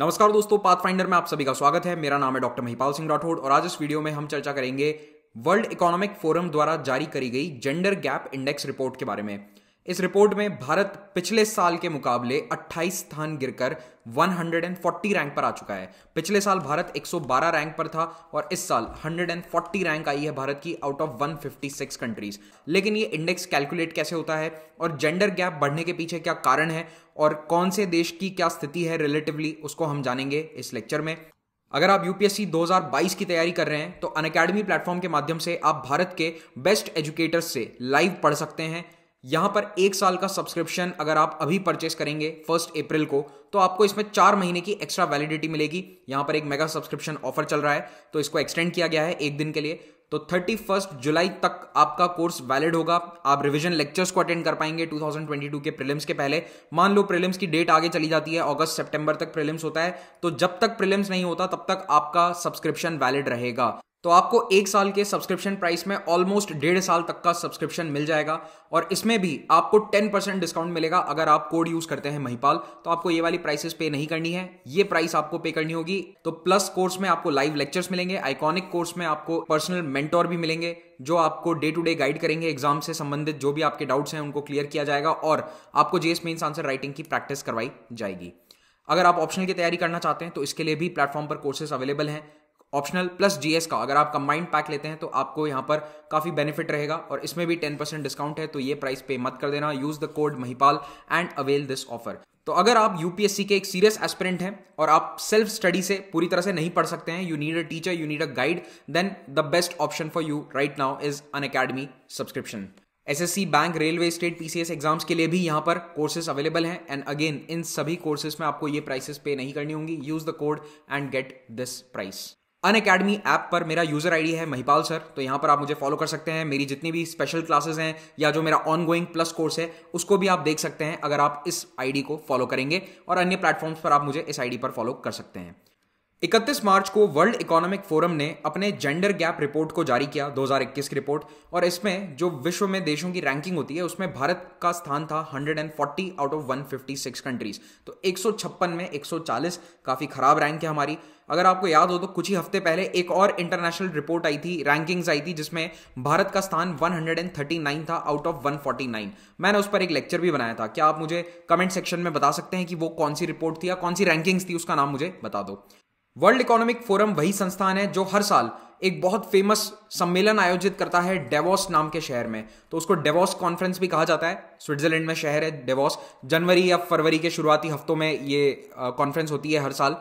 नमस्कार दोस्तों path finder में आप सभी का स्वागत है मेरा नाम है डॉक्टर महिपाल सिंह राठौड़ और आज इस वीडियो में हम चर्चा करेंगे वर्ल्ड इकोनॉमिक फोरम द्वारा जारी करी गई जेंडर गैप इंडेक्स रिपोर्ट के बारे में इस रिपोर्ट में भारत पिछले साल के मुकाबले 28 स्थान गिरकर 140 रैंक पर आ चुका है पिछले साल भारत 112 रैंक पर था और इस साल 140 रैंक आई है भारत की आउट ऑफ 156 कंट्रीज लेकिन ये इंडेक्स कैलकुलेट कैसे होता है और जेंडर गैप बढ़ने के पीछे क्या कारण है और कौन से देश की क्या स्थिति है रिलेटिवली उसको हम जानेंगे इस लेक्चर में अगर आप यूपीएससी 2022 की तैयारी कर रहे हैं तो अन अकेडमी प्लेटफॉर्म के माध्यम से आप भारत के बेस्ट एजुकेटर्स से लाइव पढ़ सकते हैं यहां पर एक साल का सब्सक्रिप्शन अगर आप अभी परचेस करेंगे फर्स्ट अप्रैल को तो आपको इसमें चार महीने की एक्स्ट्रा वैलिडिटी मिलेगी यहां पर एक मेगा सब्सक्रिप्शन ऑफर चल रहा है तो इसको एक्सटेंड किया गया है एक दिन के लिए तो फर्स्ट जुलाई तक आपका कोर्स वैलिड होगा आप रिवीजन लेक्चर्स को अटेंड कर पाएंगे 2022 के प्रीलिम्स के पहले मान लो प्रीलिम्स की डेट आगे चली जाती है अगस्त सितंबर तक प्रीलिम्स होता है तो जब तक प्रीलिम्स नहीं होता तब तक आपका सब्सक्रिप्शन वैलिड रहेगा तो आपको एक साल के सब्सक्रिप्शन प्राइस में ऑलमोस्ट डेढ़ साल तक का सब्सक्रिप्शन मिल जाएगा और इसमें भी आपको टेन परसेंट डिस्काउंट मिलेगा अगर आप कोड यूज करते हैं महिपाल तो आपको ये वाली प्राइसेस पे नहीं करनी है ये प्राइस आपको पे करनी होगी तो प्लस कोर्स में आपको लाइव लेक्चर्स मिलेंगे आइकॉनिक कोर्स में आपको पर्सनल मेंटोर भी मिलेंगे जो आपको डे टू डे गाइड करेंगे एग्जाम से संबंधित जो भी आपके डाउट्स हैं उनको क्लियर किया जाएगा और आपको जेएस मेन्स आंसर राइटिंग की प्रैक्टिस करवाई जाएगी अगर आप ऑप्शन की तैयारी करना चाहते हैं तो इसके लिए भी प्लेटफॉर्म पर कोर्सेज अवेलेबल हैं ऑप्शनल प्लस जीएस का अगर आप कंबाइंड पैक लेते हैं तो आपको यहां पर काफ़ी बेनिफिट रहेगा और इसमें भी टेन परसेंट डिस्काउंट है तो ये प्राइस पे मत कर देना use the code Mahipal and avail this offer तो अगर आप यूपीएससी के एक सीरियस एस्पिरेंट हैं और आप सेल्फ स्टडी से पूरी तरह से नहीं पढ़ सकते हैं you need a teacher you need a guide then the best option for you right now is Unacademy subscription S S C bank railway state PCS exams के लिए भी यहाँ पर कोर्सेज अवेलेबल हैं एंड अगेन इन सभी courses में आपको ये प्राइसेस पे नहीं करनी होंगी use the code and get this price Unacademy app पर मेरा यूज़र आईडी है महिपाल सर तो यहाँ पर आप मुझे फॉलो कर सकते हैं मेरी जितनी भी स्पेशल क्लासेस हैं या जो मेरा ऑन गोइंग प्लस कोर्स है उसको भी आप देख सकते हैं अगर आप इस आईडी को फॉलो करेंगे और अन्य प्लेटफॉर्म्स पर आप मुझे इस आईडी पर फॉलो कर सकते हैं इकतीस मार्च को वर्ल्ड इकोनॉमिक फोरम ने अपने जेंडर गैप रिपोर्ट को जारी किया 2021 की रिपोर्ट और इसमें जो विश्व में देशों की रैंकिंग होती है उसमें भारत का स्थान था 140 आउट ऑफ 156 कंट्रीज तो 156 में 140 काफ़ी ख़राब रैंक है हमारी अगर आपको याद हो तो कुछ ही हफ्ते पहले एक और इंटरनेशनल रिपोर्ट आई थी रैंकिंग्स आई थी जिसमें भारत का स्थान 139 था आउट ऑफ 149 मैंने उस पर एक लेक्चर भी बनाया था क्या आप मुझे कमेंट सेक्शन में बता सकते हैं कि वो कौन सी रिपोर्ट थी या कौन सी रैंकिंग्स थी उसका नाम मुझे बता दो वर्ल्ड इकोनॉमिक फोरम वही संस्थान है जो हर साल एक बहुत फेमस सम्मेलन आयोजित करता है डेवोस नाम के शहर में तो उसको डेवोस कॉन्फ्रेंस भी कहा जाता है स्विट्जरलैंड में शहर है डेवोस जनवरी या फरवरी के शुरुआती हफ्तों में ये कॉन्फ्रेंस होती है हर साल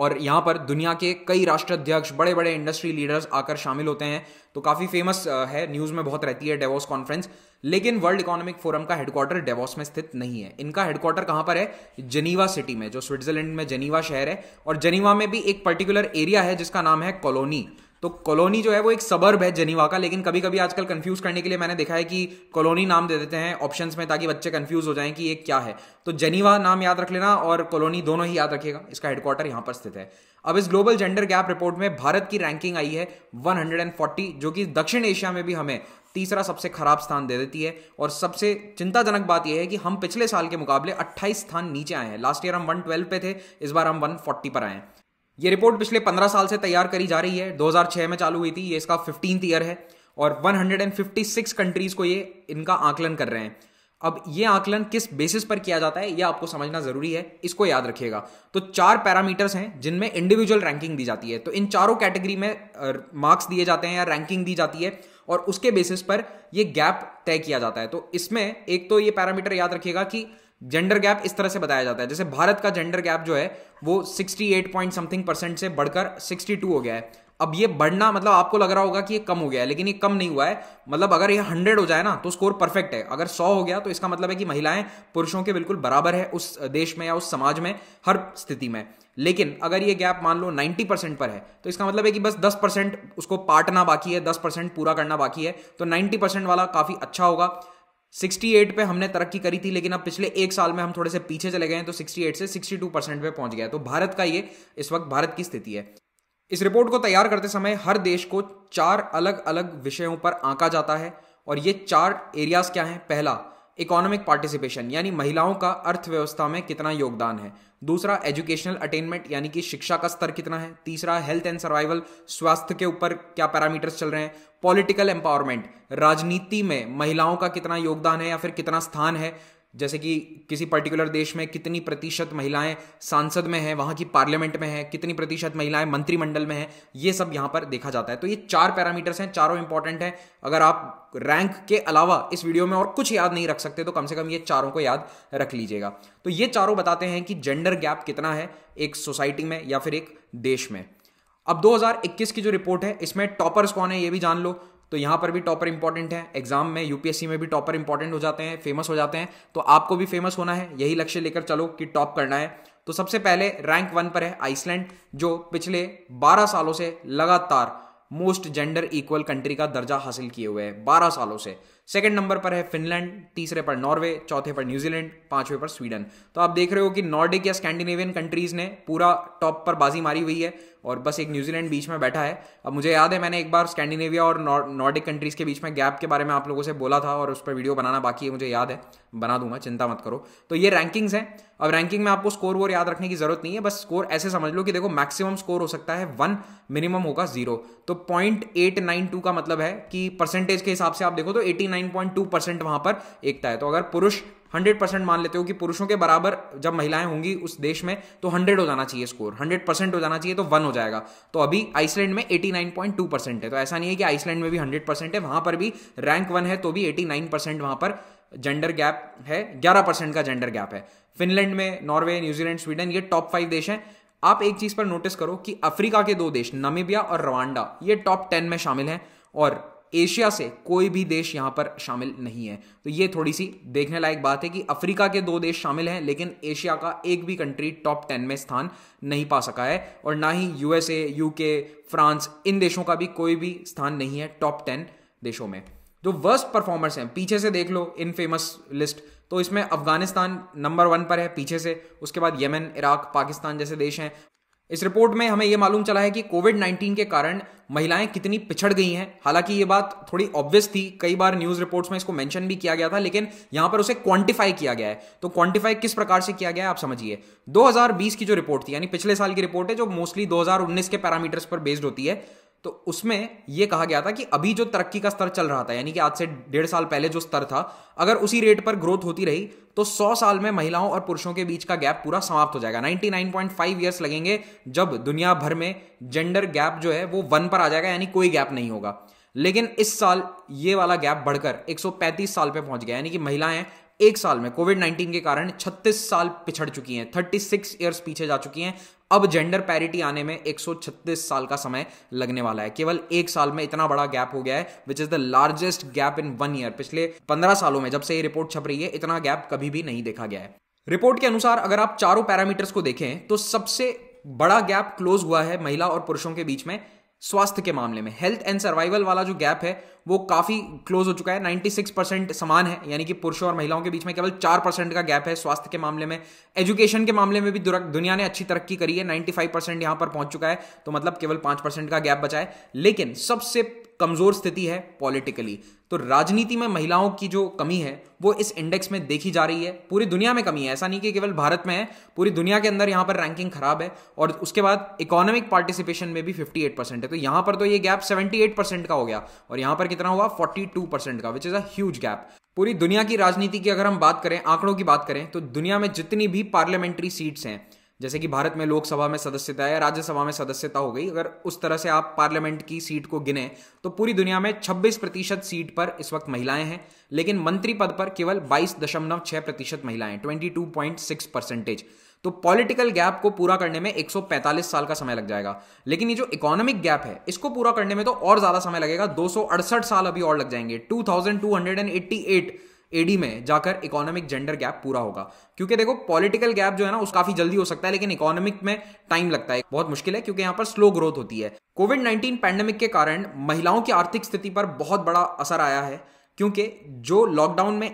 और यहाँ पर दुनिया के कई राष्ट्राध्यक्ष बड़े बड़े इंडस्ट्री लीडर्स आकर शामिल होते हैं तो काफ़ी फेमस है न्यूज़ में बहुत रहती है डेवोस कॉन्फ्रेंस लेकिन वर्ल्ड इकोनॉमिक फोरम का हेडक्वार्टर डेवोस में स्थित नहीं है इनका हेडक्वार्टर कहाँ पर है जेनीवा सिटी में जो स्विट्जरलैंड में जेनीवा शहर है और जेनीवा में भी एक पर्टिकुलर एरिया है जिसका नाम है कॉलोनी तो कॉलोनी जो है वो एक सबर्ब है जनीवा का लेकिन कभी कभी आजकल कंफ्यूज करने के लिए मैंने देखा है कि कॉलोनी नाम दे देते हैं ऑप्शन में ताकि बच्चे कंफ्यूज हो जाएं कि ये क्या है तो जनीवा नाम याद रख लेना और कॉलोनी दोनों ही याद रखिएगा इसका हेडक्वार्टर यहाँ पर स्थित है अब इस ग्लोबल जेंडर गैप रिपोर्ट में भारत की रैंकिंग आई है वन जो कि दक्षिण एशिया में भी हमें तीसरा सबसे खराब स्थान दे देती है और सबसे चिंताजनक बात यह है कि हम पिछले साल के मुकाबले 28 स्थान नीचे आए हैं लास्ट ईयर हम 112 पे थे इस बार हम 140 पर आए हैं ये रिपोर्ट पिछले 15 साल से तैयार करी जा रही है 2006 में चालू हुई थी ये इसका फिफ्टीन ईयर है और 156 कंट्रीज को ये इनका आकलन कर रहे हैं अब ये आकलन किस बेसिस पर किया जाता है ये आपको समझना जरूरी है इसको याद रखिएगा तो चार पैरामीटर्स हैं जिनमें इंडिविजुअल रैंकिंग दी जाती है तो इन चारों कैटेगरी में मार्क्स दिए जाते हैं या रैंकिंग दी जाती है और उसके बेसिस पर ये गैप तय किया जाता है तो इसमें एक तो ये पैरामीटर याद रखिएगा कि जेंडर गैप इस तरह से बताया जाता है जैसे भारत का जेंडर गैप जो है वो 68 पॉइंट समथिंग परसेंट से बढ़कर 62 हो गया है अब ये बढ़ना मतलब आपको लग रहा होगा कि ये कम हो गया है लेकिन ये कम नहीं हुआ है मतलब अगर ये हंड्रेड हो जाए ना तो स्कोर परफेक्ट है अगर सौ हो गया तो इसका मतलब है कि महिलाएं पुरुषों के बिल्कुल बराबर है उस देश में या उस समाज में हर स्थिति में लेकिन अगर ये गैप मान लो 90 परसेंट पर है तो इसका मतलब है कि बस 10 परसेंट उसको पाटना बाकी है 10 परसेंट पूरा करना बाकी है तो 90 परसेंट वाला काफी अच्छा होगा 68 पे हमने तरक्की करी थी लेकिन अब पिछले एक साल में हम थोड़े से पीछे चले गए हैं तो 68 से 62 परसेंट पे पहुंच गया तो भारत का ये इस वक्त भारत की स्थिति है इस रिपोर्ट को तैयार करते समय हर देश को चार अलग अलग विषयों पर आंका जाता है और ये चार एरियाज क्या हैं पहला इकोनॉमिक पार्टिसिपेशन यानी महिलाओं का अर्थव्यवस्था में कितना योगदान है दूसरा एजुकेशनल अटेनमेंट यानी कि शिक्षा का स्तर कितना है तीसरा हेल्थ एंड सर्वाइवल स्वास्थ्य के ऊपर क्या पैरामीटर्स चल रहे हैं पॉलिटिकल एम्पावरमेंट राजनीति में महिलाओं का कितना योगदान है या फिर कितना स्थान है जैसे कि किसी पर्टिकुलर देश में कितनी प्रतिशत महिलाएं सांसद में हैं वहां की पार्लियामेंट में हैं कितनी प्रतिशत महिलाएं मंत्रिमंडल में हैं ये सब यहां पर देखा जाता है तो ये चार पैरामीटर्स हैं चारों इंपॉर्टेंट हैं अगर आप रैंक के अलावा इस वीडियो में और कुछ याद नहीं रख सकते तो कम से कम ये चारों को याद रख लीजिएगा तो ये चारों बताते हैं कि जेंडर गैप कितना है एक सोसाइटी में या फिर एक देश में अब 2021 की जो रिपोर्ट है इसमें टॉपर्स कौन है ये भी जान लो तो यहां पर भी टॉपर इंपॉर्टेंट है एग्जाम में यूपीएससी में भी टॉपर इंपॉर्टेंट हो जाते हैं फेमस हो जाते हैं तो आपको भी फेमस होना है यही लक्ष्य लेकर चलो कि टॉप करना है तो सबसे पहले रैंक वन पर है आइसलैंड जो पिछले बारह सालों से लगातार मोस्ट जेंडर इक्वल कंट्री का दर्जा हासिल किए हुए हैं बारह सालों से सेकेंड नंबर पर है फिनलैंड तीसरे पर नॉर्वे चौथे पर न्यूजीलैंड पांचवे पर स्वीडन तो आप देख रहे हो कि नॉर्डिक या स्कैंडिनेवियन कंट्रीज ने पूरा टॉप पर बाजी मारी हुई है और बस एक न्यूजीलैंड बीच में बैठा है अब मुझे याद है मैंने एक बार स्कैंडिनेविया और नॉर्डिक कंट्रीज के बीच में गैप के बारे में आप लोगों से बोला था और उस पर वीडियो बनाना बाकी है मुझे याद है बना दूंगा चिंता मत करो तो ये रैंकिंग्स हैं अब रैंकिंग में आपको स्कोर वोर याद रखने की जरूरत नहीं है बस स्कोर ऐसे समझ लो कि देखो मैक्सिमम स्कोर हो सकता है वन मिनिमम होगा जीरो तो पॉइंट एट नाइन टू का मतलब है कि परसेंटेज के हिसाब से आप देखो तो eighty nine point two percent वहां पर एकता है तो अगर पुरुष हंड्रेड परसेंट मान लेते हो कि पुरुषों के बराबर जब महिलाएं होंगी उस देश में तो हंड्रेड हो जाना चाहिए स्कोर हंड्रेड परसेंट हो जाना चाहिए तो वन हो जाएगा तो अभी आइसलैंड में eighty nine point two percent है तो ऐसा नहीं है कि आइसलैंड में भी हंड्रेड परसेंट है वहां पर भी रैंक वन है तो भी एटी नाइन परसेंट वहां पर जेंडर गैप है ग्यारह परसेंट का जेंडर गैप है फिनलैंड में नॉर्वे न्यूजीलैंड स्वीडन ये टॉप फाइव देश हैं आप एक चीज पर नोटिस करो कि अफ्रीका के दो देश नमीबिया और रवांडा ये टॉप टेन में शामिल हैं और एशिया से कोई भी देश यहां पर शामिल नहीं है तो ये थोड़ी सी देखने लायक बात है कि अफ्रीका के दो देश शामिल हैं लेकिन एशिया का एक भी कंट्री टॉप टेन में स्थान नहीं पा सका है और ना ही यूएसए यूके फ्रांस इन देशों का भी कोई भी स्थान नहीं है टॉप टेन देशों में जो वर्स्ट परफॉर्मर्स हैं पीछे से देख लो इन फेमस लिस्ट तो इसमें अफगानिस्तान नंबर वन पर है पीछे से उसके बाद यमन इराक पाकिस्तान जैसे देश हैं इस रिपोर्ट में हमें यह मालूम चला है कि कोविड 19 के कारण महिलाएं कितनी पिछड़ गई हैं हालांकि ये बात थोड़ी ऑब्वियस थी कई बार न्यूज रिपोर्ट्स में इसको मेंशन भी किया गया था लेकिन यहां पर उसे क्वांटिफाई किया गया है तो क्वांटिफाई किस प्रकार से किया गया है आप समझिए 2020 की जो रिपोर्ट थी यानी पिछले साल की रिपोर्ट है जो मोस्टली 2019 के पैरामीटर्स पर बेस्ड होती है तो उसमें यह कहा गया था कि अभी जो तरक्की का स्तर चल रहा था यानी कि आज से डेढ़ साल पहले जो स्तर था अगर उसी रेट पर ग्रोथ होती रही तो 100 साल में महिलाओं और पुरुषों के बीच का गैप पूरा समाप्त हो जाएगा 99.5 इयर्स लगेंगे जब दुनिया भर में जेंडर गैप जो है वो वन पर आ जाएगा यानी कोई गैप नहीं होगा लेकिन इस साल ये वाला गैप बढ़कर 135 साल पे पहुंच गया यानी कि महिलाएं एक साल में कोविड नाइन्टीन के कारण 36 साल पिछड़ चुकी हैं 36 सिक्स ईयर्स पीछे जा चुकी हैं अब जेंडर पैरिटी आने में 136 साल का समय लगने वाला है केवल एक साल में इतना बड़ा गैप हो गया है which is the largest gap in one year पिछले 15 सालों में जब से ये रिपोर्ट छप रही है इतना गैप कभी भी नहीं देखा गया है रिपोर्ट के अनुसार अगर आप चारों पैरामीटर्स को देखें तो सबसे बड़ा गैप क्लोज हुआ है महिला और पुरुषों के बीच में स्वास्थ्य के मामले में हेल्थ एंड सर्वाइवल वाला जो गैप है वो काफ़ी क्लोज हो चुका है 96 परसेंट समान है यानी कि पुरुषों और महिलाओं के बीच में केवल चार परसेंट का गैप है स्वास्थ्य के मामले में एजुकेशन के मामले में भी दुनिया ने अच्छी तरक्की करी है 95 परसेंट यहां पर पहुंच चुका है तो मतलब केवल पांच परसेंट का गैप बचा है लेकिन सबसे कमज़ोर स्थिति है पॉलिटिकली तो राजनीति में महिलाओं की जो कमी है वो इस इंडेक्स में देखी जा रही है पूरी दुनिया में कमी है ऐसा नहीं कि केवल भारत में है पूरी दुनिया के अंदर यहां पर रैंकिंग खराब है और उसके बाद इकोनॉमिक पार्टिसिपेशन में भी 58 परसेंट है तो यहां पर तो ये गैप 78 परसेंट का हो गया और यहां पर कितना हुआ 42 परसेंट का विच इज़ अज गैप पूरी दुनिया की राजनीति की अगर हम बात करें आंकड़ों की बात करें तो दुनिया में जितनी भी पार्लियामेंट्री सीट्स हैं जैसे कि भारत में लोकसभा में सदस्यता या राज्यसभा में सदस्यता हो गई अगर उस तरह से आप पार्लियामेंट की सीट को गिने तो पूरी दुनिया में 26 प्रतिशत सीट पर इस वक्त महिलाएं हैं लेकिन मंत्री पद पर केवल बाईस दशमलव छह प्रतिशत महिलाएं twenty two point six percentage तो पॉलिटिकल गैप को पूरा करने में 145 साल का समय लग जाएगा लेकिन ये जो इकोनॉमिक गैप है इसको पूरा करने में तो और ज्यादा समय लगेगा दो साल अभी और लग जाएंगे 2288 एडी में जाकर इकोनॉमिक जेंडर गैप पूरा होगा क्योंकि देखो पॉलिटिकल गैप जो है ना उस काफी जल्दी हो सकता है लेकिन इकोनॉमिक में टाइम लगता है बहुत मुश्किल है क्योंकि यहां पर स्लो ग्रोथ होती है कोविड नाइन्टीन पैंडेमिक के कारण महिलाओं की आर्थिक स्थिति पर बहुत बड़ा असर आया है क्योंकि जो लॉकडाउन में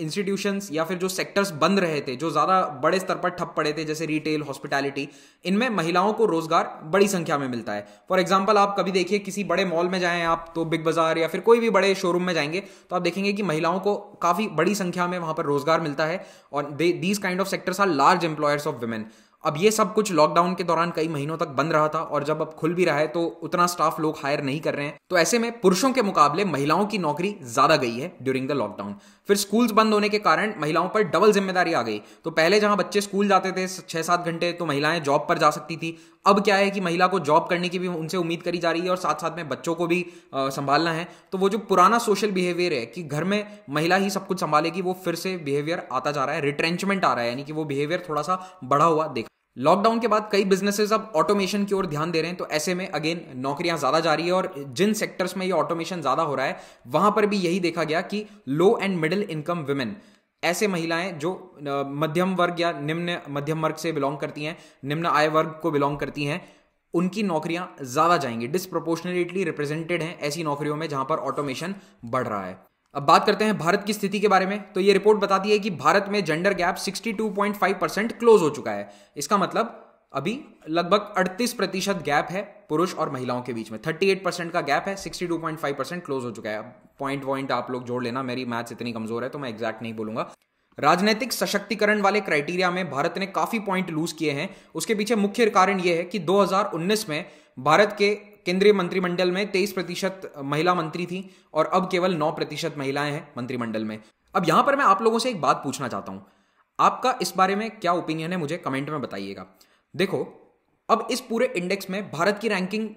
इंस्टीट्यूशंस या फिर जो सेक्टर्स बंद रहे थे जो ज़्यादा बड़े स्तर पर ठप पड़े थे जैसे रिटेल हॉस्पिटैलिटी इनमें महिलाओं को रोजगार बड़ी संख्या में मिलता है फॉर एग्जाम्पल आप कभी देखिए किसी बड़े मॉल में जाएं आप तो बिग बाजार या फिर कोई भी बड़े शोरूम में जाएंगे तो आप देखेंगे कि महिलाओं को काफ़ी बड़ी संख्या में वहां पर रोजगार मिलता है और these kind of sectors are large employers of women अब ये सब कुछ लॉकडाउन के दौरान कई महीनों तक बंद रहा था और जब अब खुल भी रहा है तो उतना स्टाफ लोग हायर नहीं कर रहे हैं तो ऐसे में पुरुषों के मुकाबले महिलाओं की नौकरी ज्यादा गई है ड्यूरिंग द लॉकडाउन फिर स्कूल्स बंद होने के कारण महिलाओं पर डबल जिम्मेदारी आ गई तो पहले जहां बच्चे स्कूल जाते थे छह सात घंटे तो महिलाएं जॉब पर जा सकती थी अब क्या है कि महिला को जॉब करने की भी उनसे उम्मीद करी जा रही है और साथ साथ में बच्चों को भी आ, संभालना है तो वो जो पुराना सोशल बिहेवियर है कि घर में महिला ही सब कुछ संभालेगी वो फिर से बिहेवियर आता जा रहा है रिट्रेंचमेंट आ रहा है यानी कि वो बिहेवियर थोड़ा सा बढ़ा हुआ देखा लॉकडाउन के बाद कई बिजनेसेस अब ऑटोमेशन की ओर ध्यान दे रहे हैं तो ऐसे में अगेन नौकरियां ज्यादा जा रही है और जिन सेक्टर्स में ये ऑटोमेशन ज्यादा हो रहा है वहां पर भी यही देखा गया कि low and middle income women ऐसे महिलाएं जो मध्यम वर्ग या निम्न मध्यम वर्ग से बिलोंग करती हैं निम्न आय वर्ग को बिलोंग करती हैं उनकी नौकरियां ज्यादा जाएंगी डिस्प्रोपोर्शनेटली रिप्रेजेंटेड हैं ऐसी नौकरियों में जहां पर ऑटोमेशन बढ़ रहा है अब बात करते हैं भारत की स्थिति के बारे में तो ये रिपोर्ट बताती है कि भारत में जेंडर गैप 62.5 परसेंट क्लोज हो चुका है इसका मतलब अभी लगभग 38 प्रतिशत गैप है पुरुष और महिलाओं के बीच में 38 परसेंट का गैप है 62.5 परसेंट क्लोज हो चुका है पॉइंट वॉइंट आप लोग जोड़ लेना मेरी मैथ्स इतनी कमजोर है तो मैं एग्जैक्ट नहीं बोलूंगा राजनीतिक सशक्तिकरण वाले क्राइटेरिया में भारत ने काफी पॉइंट लूज किए हैं उसके पीछे मुख्य कारण यह है कि 2019 में भारत के केंद्रीय मंत्रिमंडल में तेईस प्रतिशत महिला मंत्री थी और अब केवल नौ प्रतिशत महिलाएं हैं मंत्रिमंडल में अब यहां पर मैं आप लोगों से एक बात पूछना चाहता हूं आपका इस बारे में क्या ओपिनियन है मुझे कमेंट में बताइएगा देखो अब इस पूरे इंडेक्स में भारत की रैंकिंग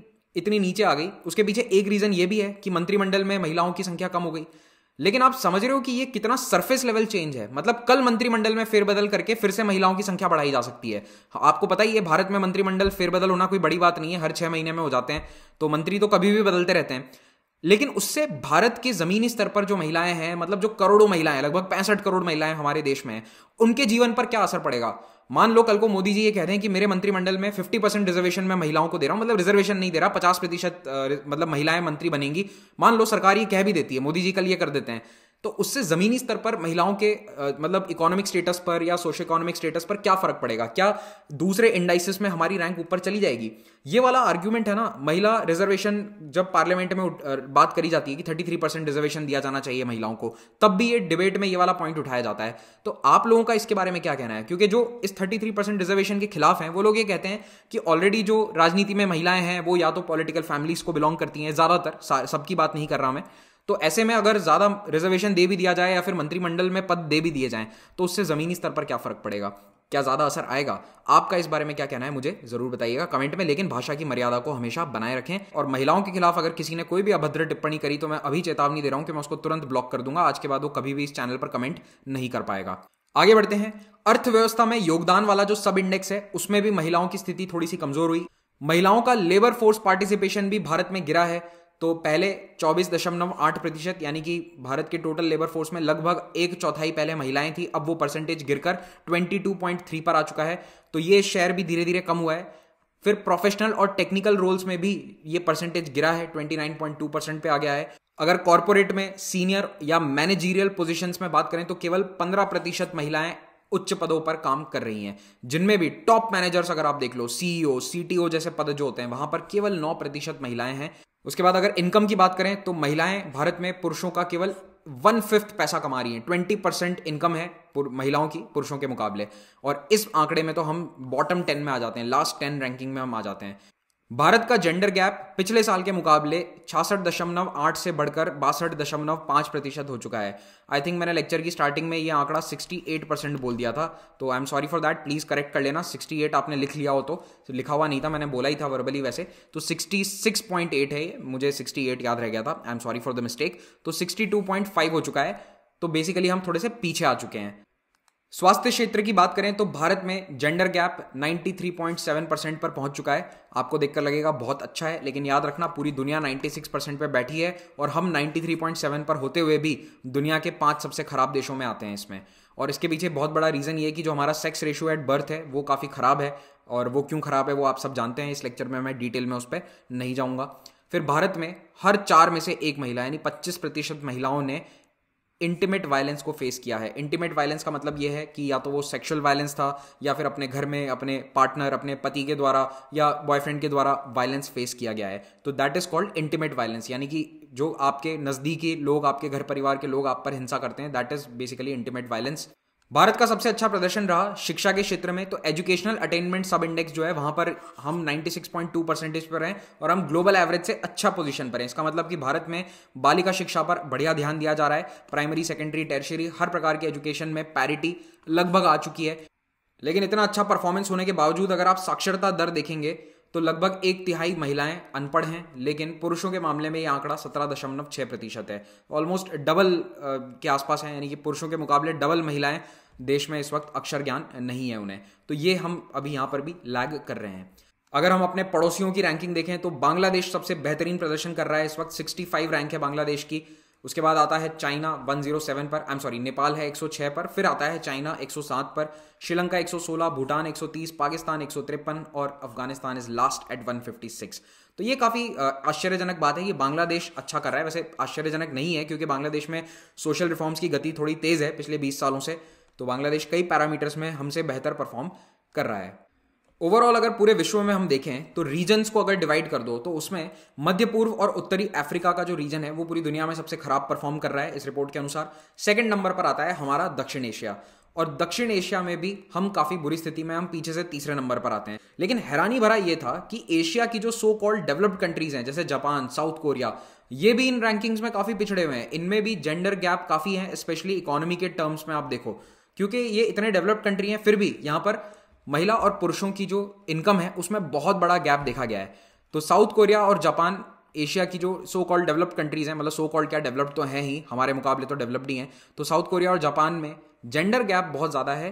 इतनी नीचे आ गई उसके पीछे एक रीजन ये भी है कि मंत्रिमंडल में महिलाओं की संख्या कम हो गई लेकिन आप समझ रहे हो कि ये कितना सरफेस लेवल चेंज है मतलब कल मंत्रिमंडल में फेरबदल करके फिर से महिलाओं की संख्या बढ़ाई जा सकती है आपको पता ही है भारत में मंत्रिमंडल फेरबदल होना कोई बड़ी बात नहीं है हर छह महीने में हो जाते हैं तो मंत्री तो कभी भी बदलते रहते हैं लेकिन उससे भारत के जमीनी स्तर पर जो महिलाएं हैं मतलब जो करोड़ों महिलाएं लगभग पैंसठ करोड़ महिलाएं हमारे देश में हैं उनके जीवन पर क्या असर पड़ेगा मान लो कल को मोदी जी ये कह रहे हैं कि मेरे मंत्रिमंडल में 50 परसेंट रिजर्वेशन मैं महिलाओं को दे रहा हूं मतलब रिजर्वेशन नहीं दे रहा पचास प्रतिशत मतलब महिलाएं मंत्री बनेंगी मान लो सरकार ये कह भी देती है मोदी जी कल ये कर देते हैं तो उससे ज़मीनी स्तर पर महिलाओं के आ, मतलब इकोनॉमिक स्टेटस पर या सोशो इकोनॉमिक स्टेटस पर क्या फ़र्क पड़ेगा क्या दूसरे इंडाइसिस में हमारी रैंक ऊपर चली जाएगी ये वाला आर्ग्यूमेंट है ना महिला रिजर्वेशन जब पार्लियामेंट में बात करी जाती है कि थर्टी थ्री परसेंट रिजर्वेशन दिया जाना चाहिए महिलाओं को तब भी ये डिबेट में ये वाला पॉइंट उठाया जाता है तो आप लोगों का इसके बारे में क्या कहना है क्योंकि जो इस थर्टी थ्री परसेंट रिजर्वेशन के खिलाफ हैं वो लोग ये कहते हैं कि ऑलरेडी जो राजनीति में महिलाएं हैं वो या तो पॉलिटिकल फैमिलीज को बिलोंग करती हैं ज़्यादातर सबकी बात नहीं कर रहा मैं तो ऐसे में अगर ज़्यादा रिजर्वेशन दे भी दिया जाए या फिर मंत्रिमंडल में पद दे भी दिए जाए तो उससे ज़मीनी स्तर पर क्या फ़र्क पड़ेगा क्या ज़्यादा असर आएगा आपका इस बारे में क्या कहना है मुझे ज़रूर बताइएगा कमेंट में लेकिन भाषा की मर्यादा को हमेशा बनाए रखें और महिलाओं के खिलाफ अगर किसी ने कोई भी अभद्र टिप्पणी करी तो मैं अभी चेतावनी दे रहा हूं कि मैं उसको तुरंत ब्लॉक कर दूंगा आज के बाद वो कभी भी इस चैनल पर कमेंट नहीं कर पाएगा आगे बढ़ते हैं अर्थव्यवस्था में योगदान वाला जो सब इंडेक्स है उसमें भी महिलाओं की स्थिति थोड़ी सी कमजोर हुई महिलाओं का लेबर फोर्स पार्टिसिपेशन भी भारत में गिरा है तो पहले आठ प्रतिशत यानी कि भारत के टोटल लेबर फोर्स में लगभग एक चौथाई पहले महिलाएं थी अब वो परसेंटेज गिरकर थ्री पर आ चुका है तो ये शेयर भी धीरे धीरे कम हुआ है फिर प्रोफेशनल और टेक्निकल रोल्स में भी ये परसेंटेज गिरा है टू परसेंट पे आ गया है अगर कॉरपोरेट में सीनियर या मैनेजीरियल पोजिशन में बात करें तो केवल पंद्रह प्रतिशत महिलाएं उच्च पदों पर काम कर रही हैं जिनमें भी टॉप मैनेजर्स अगर आप देख लो सीईओ सीटीओ e जैसे पद जो होते हैं वहां पर केवल 9 प्रतिशत महिलाएं हैं उसके बाद अगर इनकम की बात करें तो महिलाएं भारत में पुरुषों का केवल वन फिफ्थ पैसा कमा रही हैं ट्वेंटी परसेंट इनकम है महिलाओं की पुरुषों के मुकाबले और इस आंकड़े में तो हम बॉटम टेन में आ जाते हैं लास्ट टेन रैंकिंग में हम आ जाते हैं भारत का जेंडर गैप पिछले साल के मुकाबले छियासठ दशमलव आठ से बढ़कर बासठ दशमलव पाँच प्रतिशत हो चुका है आई थिंक मैंने लेक्चर की स्टार्टिंग में ये आंकड़ा एट परसेंट बोल दिया था तो I am sorry for that please correct कर लेना एट आपने लिख लिया हो तो, लिखा हुआ नहीं था मैंने बोला ही था वर्बली वैसे तो एट है मुझे एट याद रह गया था I am sorry for the mistake तो फाइव हो चुका है तो बेसिकली हम थोड़े से पीछे आ चुके हैं स्वास्थ्य क्षेत्र की बात करें तो भारत में जेंडर गैप 93.7 परसेंट पर पहुंच चुका है आपको देखकर लगेगा बहुत अच्छा है लेकिन याद रखना पूरी दुनिया 96 परसेंट पर बैठी है और हम 93.7 पर होते हुए भी दुनिया के पांच सबसे खराब देशों में आते हैं इसमें और इसके पीछे बहुत बड़ा रीज़न ये कि जो हमारा सेक्स रेशियो एट बर्थ है वो काफ़ी ख़राब है और वो क्यों ख़राब है वो आप सब जानते हैं इस लेक्चर में मैं डिटेल में उस पर नहीं जाऊँगा फिर भारत में हर चार में से एक महिला यानी 25 प्रतिशत महिलाओं ने इंटीमेट वायलेंस को फेस किया है इंटीमेट वायलेंस का मतलब यह है कि या तो वो सेक्सुअल वायलेंस था या फिर अपने घर में अपने पार्टनर अपने पति के द्वारा या बॉयफ्रेंड के द्वारा वायलेंस फेस किया गया है तो that is called intimate violence यानी कि जो आपके नज़दीकी लोग आपके घर परिवार के लोग आप पर हिंसा करते हैं that is basically intimate violence Bharat का सबसे अच्छा प्रदर्शन रहा शिक्षा के क्षेत्र में तो एजुकेशनल अटेनमेंट सब इंडेक्स जो है वहां पर हम 96.2 परसेंटेज पर हैं और हम ग्लोबल एवरेज से अच्छा पोजीशन पर हैं इसका मतलब कि भारत में बालिका शिक्षा पर बढ़िया ध्यान दिया जा रहा है प्राइमरी सेकेंडरी टर्शरी हर प्रकार की एजुकेशन में पैरिटी लगभग आ चुकी है लेकिन इतना अच्छा परफॉर्मेंस होने के बावजूद अगर आप साक्षरता दर देखेंगे तो लगभग एक तिहाई महिलाएं अनपढ़ हैं लेकिन पुरुषों के मामले में ये आंकड़ा सत्रह दशमलव छः प्रतिशत है ऑलमोस्ट डबल के आसपास है यानी कि पुरुषों के मुकाबले डबल महिलाएं देश में इस वक्त अक्षर ज्ञान नहीं है उन्हें तो ये हम अभी यहाँ पर भी लैग कर रहे हैं अगर हम अपने पड़ोसियों की रैंकिंग देखें तो बांग्लादेश सबसे बेहतरीन प्रदर्शन कर रहा है इस वक्त 65 रैंक है बांग्लादेश की उसके बाद आता है चाइना 107 पर आई एम सॉरी नेपाल है 106 पर फिर आता है चाइना 107 पर श्रीलंका 116 भूटान 130 पाकिस्तान एक और अफगानिस्तान इज लास्ट एट 156 तो ये काफ़ी आश्चर्यजनक बात है कि बांग्लादेश अच्छा कर रहा है वैसे आश्चर्यजनक नहीं है क्योंकि बांग्लादेश में सोशल रिफॉर्म्स की गति थोड़ी तेज़ है पिछले बीस सालों से तो बांग्लादेश कई पैरामीटर्स में हमसे बेहतर परफॉर्म कर रहा है ओवरऑल अगर पूरे विश्व में हम देखें तो रीजन्स को अगर डिवाइड कर दो तो उसमें मध्य पूर्व और उत्तरी अफ्रीका का जो रीजन है वो पूरी दुनिया में सबसे खराब परफॉर्म कर रहा है इस रिपोर्ट के अनुसार सेकंड नंबर पर आता है हमारा दक्षिण एशिया और दक्षिण एशिया में भी हम काफी बुरी स्थिति में हम पीछे से तीसरे नंबर पर आते हैं लेकिन हैरानी भरा यह था कि एशिया की जो सो कॉल्ड डेवलप्ड कंट्रीज हैं जैसे जापान साउथ कोरिया ये भी इन रैंकिंग्स में काफी पिछड़े हुए हैं इनमें भी जेंडर गैप काफी है स्पेशली इकोनॉमी के टर्म्स में आप देखो क्योंकि ये इतने डेवलप्ड कंट्री हैं फिर भी यहाँ पर महिला और पुरुषों की जो इनकम है उसमें बहुत बड़ा गैप देखा गया है तो साउथ कोरिया और जापान एशिया की जो सो कॉल्ड डेवलप्ड कंट्रीज़ हैं मतलब सो कॉल्ड क्या डेवलप्ड तो हैं ही हमारे मुकाबले तो डेवलप्ड ही हैं तो साउथ कोरिया और जापान में जेंडर गैप बहुत ज़्यादा है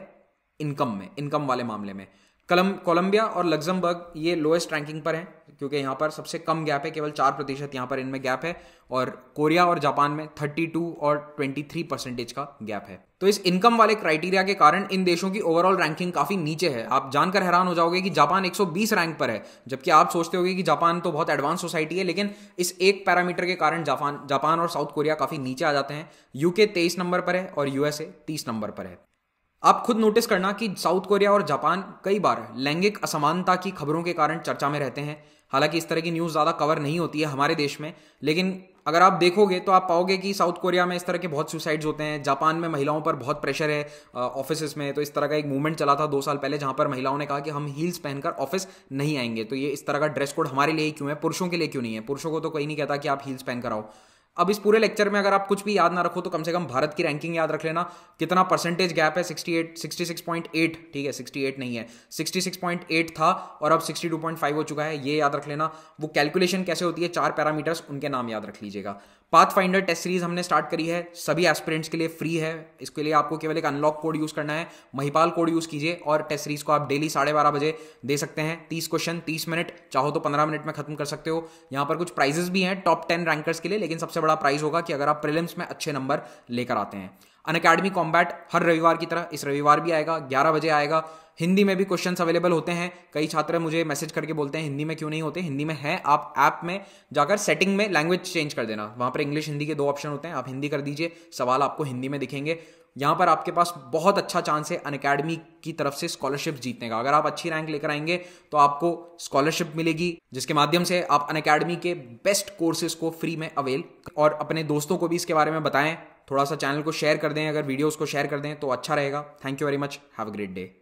इनकम में इनकम वाले मामले में कलम कोलंबिया और लग्जमबर्ग ये लोएस्ट रैंकिंग पर हैं क्योंकि यहाँ पर सबसे कम गैप है केवल चार प्रतिशत यहाँ पर इनमें गैप है और कोरिया और जापान में थर्टी टू और ट्वेंटी थ्री परसेंटेज का गैप है तो इस इनकम वाले क्राइटेरिया के कारण इन देशों की ओवरऑल रैंकिंग काफ़ी नीचे है आप जानकर हैरान हो जाओगे कि जापान 120 रैंक पर है जबकि आप सोचते होगे कि जापान तो बहुत एडवांस सोसाइटी है लेकिन इस एक पैरामीटर के कारण जापान जापान और साउथ कोरिया काफ़ी नीचे आ जाते हैं यूके तेईस नंबर पर है और यूएसए तीस नंबर पर है आप खुद नोटिस करना कि साउथ कोरिया और जापान कई बार लैंगिक असमानता की खबरों के कारण चर्चा में रहते हैं हालांकि इस तरह की न्यूज़ ज़्यादा कवर नहीं होती है हमारे देश में लेकिन अगर आप देखोगे तो आप पाओगे कि साउथ कोरिया में इस तरह के बहुत सुसाइड्स होते हैं जापान में महिलाओं पर बहुत प्रेशर है ऑफिस में तो इस तरह का एक मूवमेंट चला था दो साल पहले जहां पर महिलाओं ने कहा कि हम हील्स पहनकर ऑफिस नहीं आएंगे तो ये इस तरह का ड्रेस कोड हमारे लिए क्यों है पुरुषों के लिए क्यों नहीं है पुरुषों को तो कोई नहीं कहता कि आप हील्स पहनकर आओ अब इस पूरे लेक्चर में अगर आप कुछ भी याद ना रखो तो कम से कम भारत की रैंकिंग याद रख लेना कितना परसेंटेज गैप है 68 66.8 ठीक है 68 नहीं है 66.8 था और अब 62.5 हो चुका है ये याद रख लेना वो कैलकुलेशन कैसे होती है चार पैरामीटर्स उनके नाम याद रख लीजिएगा पाथ फाइंडर टेस्ट सीरीज हमने स्टार्ट करी है सभी एस्पिरेंट्स के लिए फ्री है इसके लिए आपको केवल एक अनलॉक कोड यूज करना है महिपाल कोड यूज कीजिए और टेस्ट सीरीज को आप डेली साढ़े बारह बजे दे सकते हैं तीस क्वेश्चन तीस मिनट चाहो तो पंद्रह मिनट में खत्म कर सकते हो यहाँ पर कुछ प्राइजेस भी हैं टॉप टेन रैंकर्स के लिए लेकिन सबसे बड़ा प्राइज होगा कि अगर आप प्रिलिम्स में अच्छे नंबर लेकर आते हैं अन अकेडमी कॉम्बैट हर रविवार की तरह इस रविवार भी आएगा ग्यारह बजे आएगा हिंदी में भी क्वेश्चन अवेलेबल होते हैं कई छात्र मुझे मैसेज करके बोलते हैं हिंदी में क्यों नहीं होते हिंदी में है आप ऐप में जाकर सेटिंग में लैंग्वेज चेंज कर देना वहां पर इंग्लिश हिंदी के दो ऑप्शन होते हैं आप हिंदी कर दीजिए सवाल आपको हिंदी में दिखेंगे यहाँ पर आपके पास बहुत अच्छा चांस है अन अकेडमी की तरफ से स्कॉलरशिप जीतने का अगर आप अच्छी रैंक लेकर आएंगे तो आपको स्कॉलरशिप मिलेगी जिसके माध्यम से आप अन अकेडमी के बेस्ट कोर्सेज को फ्री में अवेल और अपने दोस्तों को भी इसके बारे में बताएं थोड़ा सा चैनल को शेयर कर दें अगर वीडियोज़ को शेयर कर दें तो अच्छा रहेगा thank you very much have a great day